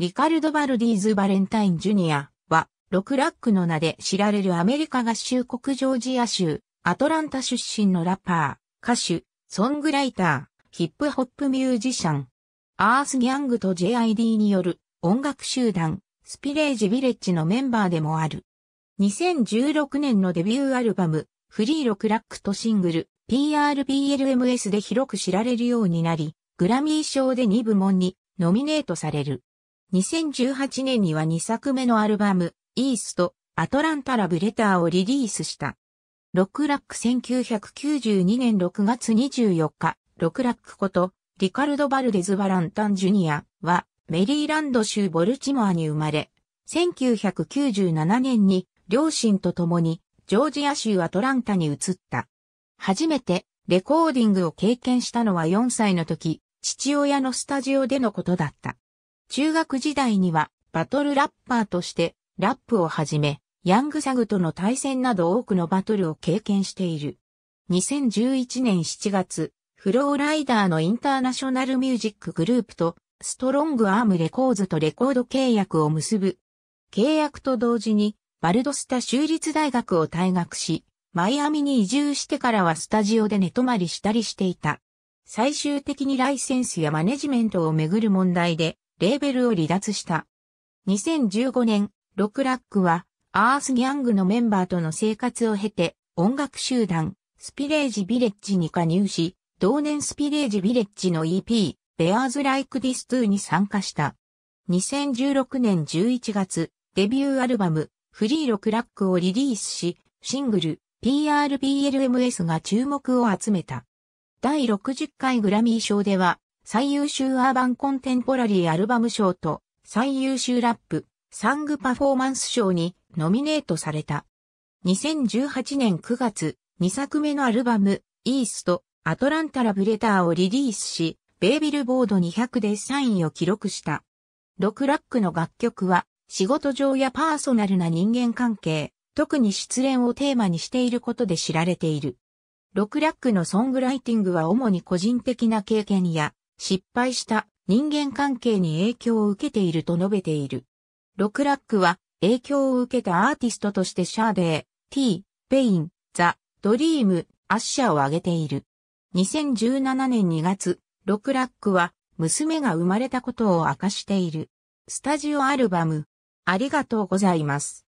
リカルド・バルディーズ・バレンタイン・ジュニアは、ロクラックの名で知られるアメリカ合衆国ジョージア州、アトランタ出身のラッパー、歌手、ソングライター、ヒップホップミュージシャン、アースギャングと JID による音楽集団、スピレージ・ビレッジのメンバーでもある。2016年のデビューアルバム、フリーロクラックとシングル、PRBLMS で広く知られるようになり、グラミー賞で2部門にノミネートされる。2018年には2作目のアルバム、イースト、アトランタラブレターをリリースした。ロックラック1992年6月24日、ロクラックこと、リカルド・バルデズ・バランタン・ジュニアは、メリーランド州ボルチモアに生まれ、1997年に両親と共にジョージア州アトランタに移った。初めてレコーディングを経験したのは4歳の時、父親のスタジオでのことだった。中学時代にはバトルラッパーとしてラップをはじめ、ヤングサグとの対戦など多くのバトルを経験している。2011年7月、フローライダーのインターナショナルミュージックグループとストロングアームレコーズとレコード契約を結ぶ。契約と同時にバルドスタ州立大学を退学し、マイアミに移住してからはスタジオで寝泊まりしたりしていた。最終的にライセンスやマネジメントをめぐる問題でレーベルを離脱した。2015年、ロクラックは、アースギャングのメンバーとの生活を経て、音楽集団、スピレージビレッジに加入し、同年スピレージビレッジの EP、ベアーズ・ライク・ディス・トゥーに参加した。2016年11月、デビューアルバム、フリーロクラックをリリースし、シングル、PRBLMS が注目を集めた。第60回グラミー賞では、最優秀アーバンコンテンポラリーアルバム賞と最優秀ラップ、サングパフォーマンス賞にノミネートされた。2018年9月、2作目のアルバム、イースト、アトランタラブレターをリリースし、ベイビルボード200で3位を記録した。6ラックの楽曲は、仕事上やパーソナルな人間関係、特に失恋をテーマにしていることで知られている。6ラックのソングライティングは主に個人的な経験や失敗した人間関係に影響を受けていると述べている。ロクラックは影響を受けたアーティストとしてシャーデー、ティー、ペイン、ザ、ドリーム、アッシャーを挙げている。2017年2月、ロクラックは娘が生まれたことを明かしている。スタジオアルバム、ありがとうございます。